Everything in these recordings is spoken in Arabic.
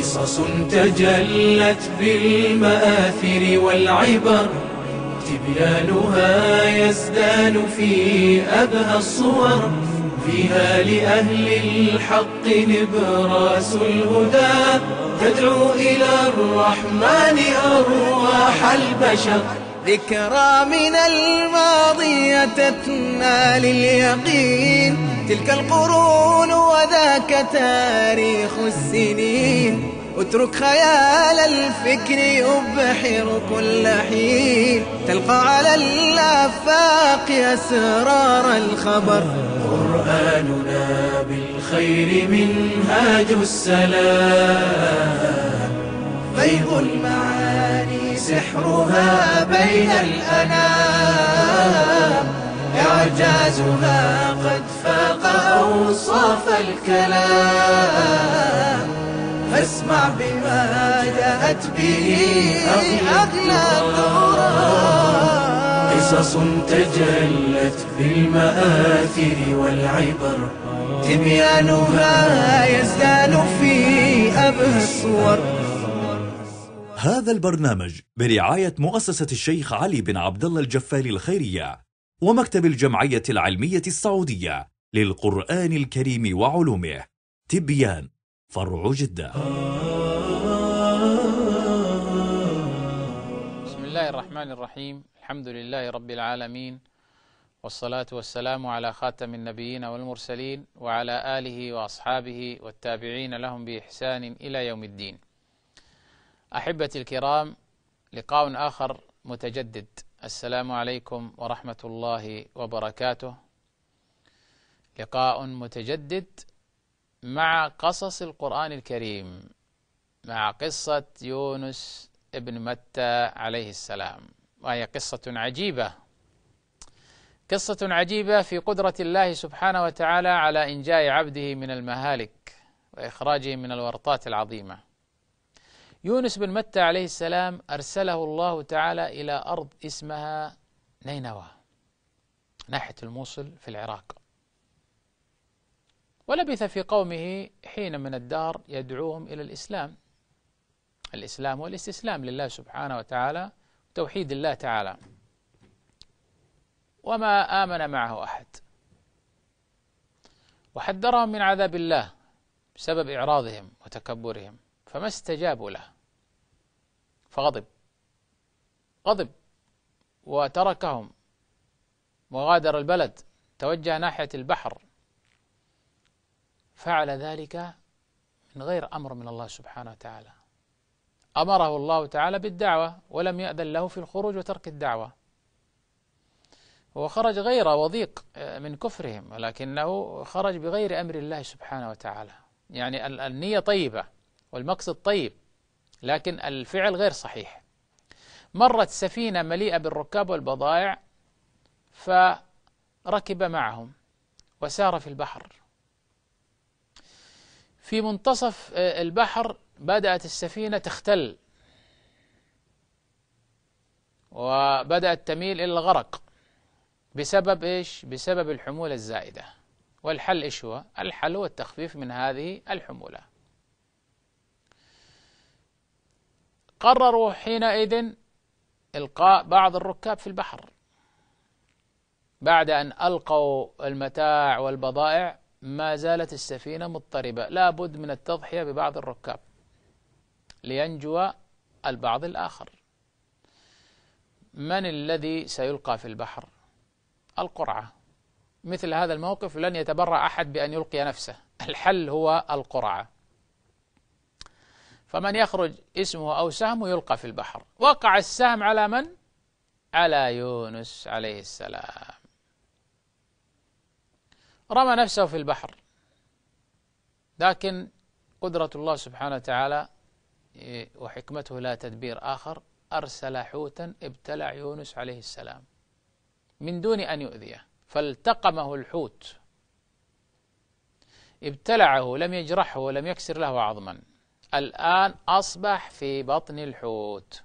قصص تجلت بالمآثر والعبر تبيانها يزدان في أبهى الصور فيها لأهل الحق نبراس الهدى تدعو إلى الرحمن أرواح البشر ذكرى من الماضي أتتنا لليقين تلك القرون وذاك تاريخ السنين اترك خيال الفكر يبحر كل حين تلقى على الآفاق أسرار الخبر قرآننا بالخير منهاج السلام بيض المعاني سحرها بين الأنام إعجازها قد فاق أوصاف الكلام واسمع بما جاءت به أغلى نورا قصص تجلت بالمآثر والعبر تبيانها يزدان في أبهى الصور هذا البرنامج برعاية مؤسسة الشيخ علي بن عبد الله الجفالي الخيرية ومكتب الجمعية العلمية السعودية للقرآن الكريم وعلومه تبيان فرع جدة بسم الله الرحمن الرحيم الحمد لله رب العالمين والصلاة والسلام على خاتم النبيين والمرسلين وعلى آله وأصحابه والتابعين لهم بإحسان إلى يوم الدين أحبتي الكرام لقاء آخر متجدد السلام عليكم ورحمة الله وبركاته لقاء متجدد مع قصص القرآن الكريم مع قصة يونس ابن متى عليه السلام وهي قصة عجيبة قصة عجيبة في قدرة الله سبحانه وتعالى على إنجاء عبده من المهالك وإخراجه من الورطات العظيمة يونس بن متى عليه السلام أرسله الله تعالى إلى أرض اسمها نينوى ناحية الموصل في العراق ولبث في قومه حين من الدار يدعوهم إلى الإسلام الإسلام والاستسلام لله سبحانه وتعالى توحيد الله تعالى وما آمن معه أحد وحذرهم من عذاب الله بسبب إعراضهم وتكبرهم فما استجابوا له فغضب غضب وتركهم وغادر البلد توجه ناحية البحر فعل ذلك من غير أمر من الله سبحانه وتعالى أمره الله تعالى بالدعوة ولم يأذن له في الخروج وترك الدعوة وخرج غير وضيق آه، من كفرهم ولكنه خرج بغير أمر الله سبحانه وتعالى يعني النية طيبة والمقصد طيب لكن الفعل غير صحيح مرت سفينة مليئة بالركاب والبضائع فركب معهم وسار في البحر في منتصف آه، البحر بدأت السفينة تختل وبدأت تميل إلى الغرق بسبب إيش؟ بسبب الحمولة الزائدة والحل إيش هو؟ الحل هو التخفيف من هذه الحمولة قرروا حينئذ إلقاء بعض الركاب في البحر بعد أن ألقوا المتاع والبضائع ما زالت السفينة مضطربة لا بد من التضحية ببعض الركاب لينجو البعض الآخر من الذي سيلقى في البحر القرعة مثل هذا الموقف لن يتبرع أحد بأن يلقي نفسه الحل هو القرعة فمن يخرج اسمه أو سهمه يلقى في البحر وقع السهم على من؟ على يونس عليه السلام رمى نفسه في البحر لكن قدرة الله سبحانه وتعالى إيه، وحكمته لا تدبير آخر أرسل حوتا ابتلع يونس عليه السلام من دون أن يؤذيه فالتقمه الحوت ابتلعه لم يجرحه ولم يكسر له عظما الآن أصبح في بطن الحوت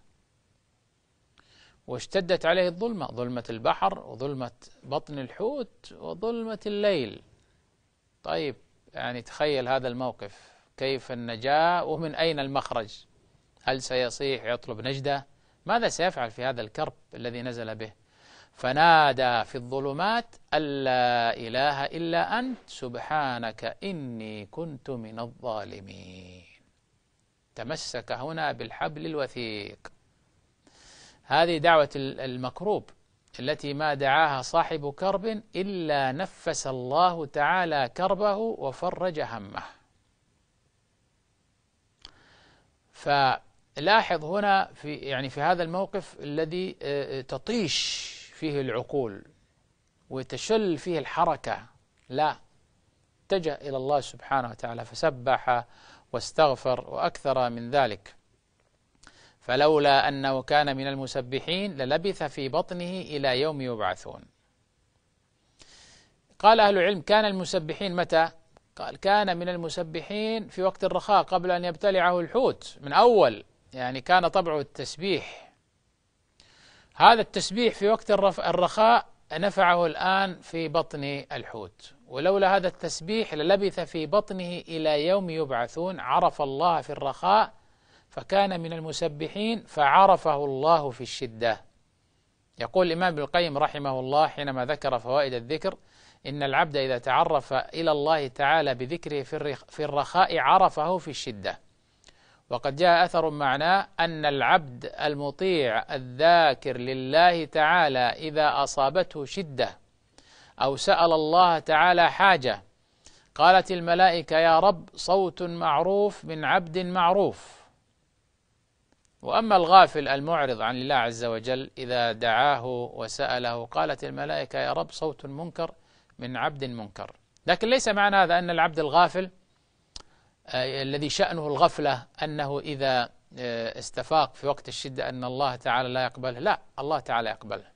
واشتدت عليه الظلمة ظلمة البحر وظلمة بطن الحوت وظلمة الليل طيب يعني تخيل هذا الموقف كيف النجاة ومن أين المخرج هل سيصيح يطلب نجدة ماذا سيفعل في هذا الكرب الذي نزل به فنادى في الظلمات ألا إله إلا أنت سبحانك إني كنت من الظالمين تمسك هنا بالحبل الوثيق هذه دعوة المكروب التي ما دعاها صاحب كرب إلا نفس الله تعالى كربه وفرج همه فلاحظ هنا في يعني في هذا الموقف الذي آه، آه، تطيش فيه العقول وتشل فيه الحركة لا اتجه إلى الله سبحانه وتعالى فسبح واستغفر وأكثر من ذلك فلولا أنه كان من المسبحين للبث في بطنه إلى يوم يبعثون قال أهل العلم كان المسبحين متى؟ قال كان من المسبحين في وقت الرخاء قبل أن يبتلعه الحوت من أول يعني كان طبعه التسبيح هذا التسبيح في وقت الرخاء نفعه الآن في بطن الحوت ولولا هذا التسبيح للبث في بطنه إلى يوم يبعثون عرف الله في الرخاء فكان من المسبحين فعرفه الله في الشدة يقول الإمام ابن القيم رحمه الله حينما ذكر فوائد الذكر إن العبد إذا تعرف إلى الله تعالى بذكره في الرخاء عرفه في الشدة وقد جاء أثر معناه أن العبد المطيع الذاكر لله تعالى إذا أصابته شدة أو سأل الله تعالى حاجة قالت الملائكة يا رب صوت معروف من عبد معروف وأما الغافل المعرض عن الله عز وجل إذا دعاه وسأله قالت الملائكة يا رب صوت منكر من عبد منكر لكن ليس معنى هذا أن العبد الغافل آه، الذي شأنه الغفلة أنه إذا آه، استفاق في وقت الشدة أن الله تعالى لا يقبله لا الله تعالى يقبله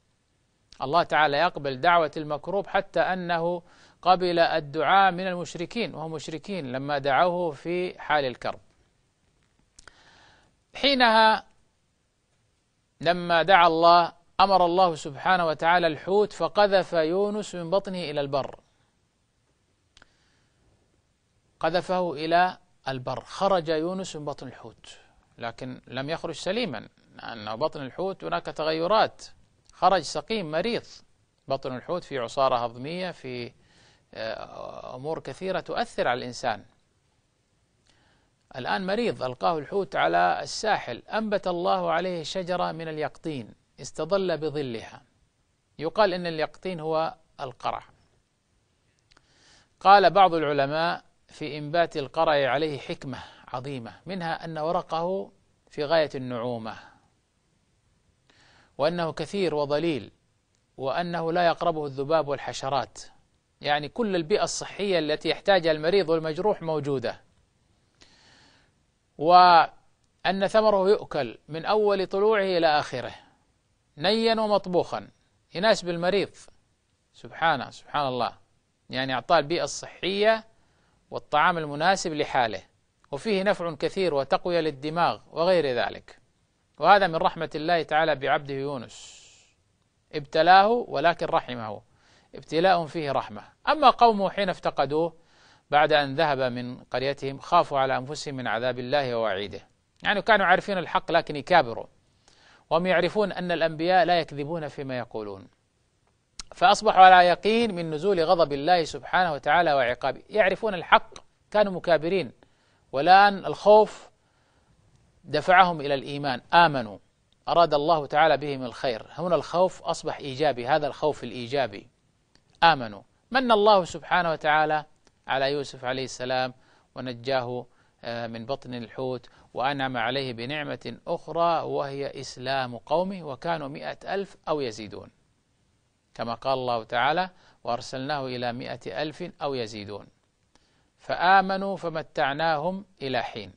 الله تعالى يقبل دعوة المكروب حتى أنه قبل الدعاء من المشركين وهم مشركين لما دعوه في حال الكرب حينها لما دعا الله أمر الله سبحانه وتعالى الحوت فقذف يونس من بطنه إلى البر قذفه إلى البر خرج يونس من بطن الحوت لكن لم يخرج سليما لان بطن الحوت هناك تغيرات خرج سقيم مريض بطن الحوت في عصارة هضمية في آه، أمور كثيرة تؤثر على الإنسان الآن مريض ألقاه الحوت على الساحل أنبت الله عليه شجرة من اليقطين استظل بظلها يقال إن اليقطين هو القرع قال بعض العلماء في إنبات القرع عليه حكمة عظيمة منها أن ورقه في غاية النعومة وأنه كثير وضليل وأنه لا يقربه الذباب والحشرات يعني كل البيئة الصحية التي يحتاجها المريض والمجروح موجودة وأن ثمره يؤكل من أول طلوعه إلى آخره نيا ومطبوخا يناسب المريض سبحانه سبحان الله يعني أعطاه البيئة الصحية والطعام المناسب لحاله وفيه نفع كثير وتقوية للدماغ وغير ذلك وهذا من رحمة الله تعالى بعبده يونس ابتلاه ولكن رحمه ابتلاء فيه رحمة أما قومه حين افتقدوه بعد أن ذهب من قريتهم خافوا على أنفسهم من عذاب الله ووعيده يعني كانوا عارفين الحق لكن يكابروا وهم يعرفون أن الأنبياء لا يكذبون فيما يقولون فأصبحوا على يقين من نزول غضب الله سبحانه وتعالى وعقابه يعرفون الحق كانوا مكابرين والآن الخوف دفعهم إلى الإيمان آمنوا أراد الله تعالى بهم الخير هنا الخوف أصبح إيجابي هذا الخوف الإيجابي آمنوا من الله سبحانه وتعالى على يوسف عليه السلام ونجاه آه، من بطن الحوت وأنعم عليه بنعمة أخرى وهي إسلام قومه وكانوا مئة ألف أو يزيدون كما قال الله تعالى وأرسلناه إلى مئة ألف أو يزيدون فآمنوا فمتعناهم إلى حين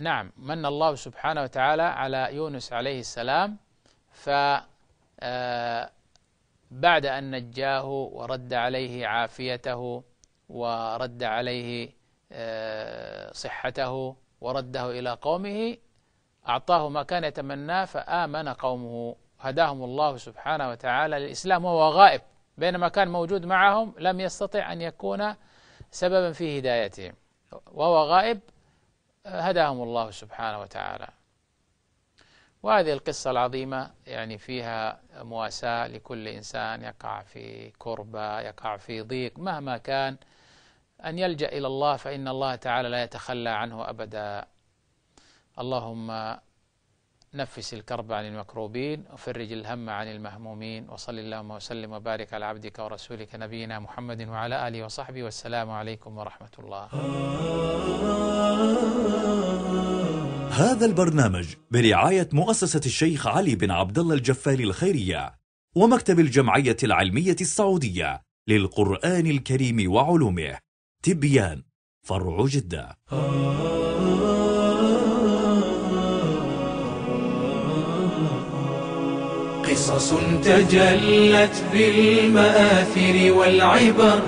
نعم من الله سبحانه وتعالى على يونس عليه السلام ف آه، بعد أن نجاه ورد عليه عافيته ورد عليه آه، صحته ورده إلى قومه أعطاه ما كان يتمناه فآمن قومه هداهم الله سبحانه وتعالى للإسلام وهو غائب بينما كان موجود معهم لم يستطع أن يكون سببا في هدايتهم وهو غائب آه، هداهم الله سبحانه وتعالى وهذه القصة العظيمة يعني فيها مواساة لكل إنسان يقع في كربة يقع في ضيق مهما كان أن يلجأ إلى الله فإن الله تعالى لا يتخلى عنه أبدا اللهم نفس الكرب عن المكروبين وفرج الهم عن المهمومين وصل اللهم وسلم وبارك على عبدك ورسولك نبينا محمد وعلى آله وصحبه والسلام عليكم ورحمة الله هذا البرنامج برعاية مؤسسة الشيخ علي بن عبد الله الجفال الخيرية ومكتب الجمعية العلمية السعودية للقرآن الكريم وعلومه تبيان فرع جدة قصص تجلت بالمآثر والعبر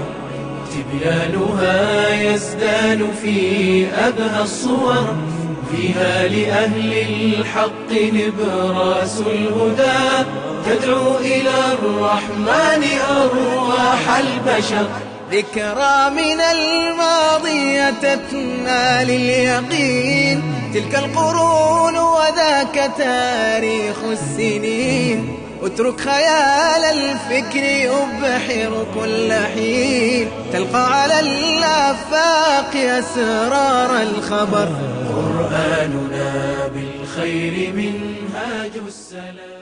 تبيانها يزدان في أبهى الصور فيها لأهل الحق نبراس الهدى تدعو إلى الرحمن أرواح البشر ذكرى من الماضي أتتنا لليقين تلك القرون وذاك تاريخ السنين اترك خيال الفكر يبحر كل حين تلقى على الآفاق أسرار الخبر قرآننا بالخير منهاج السلام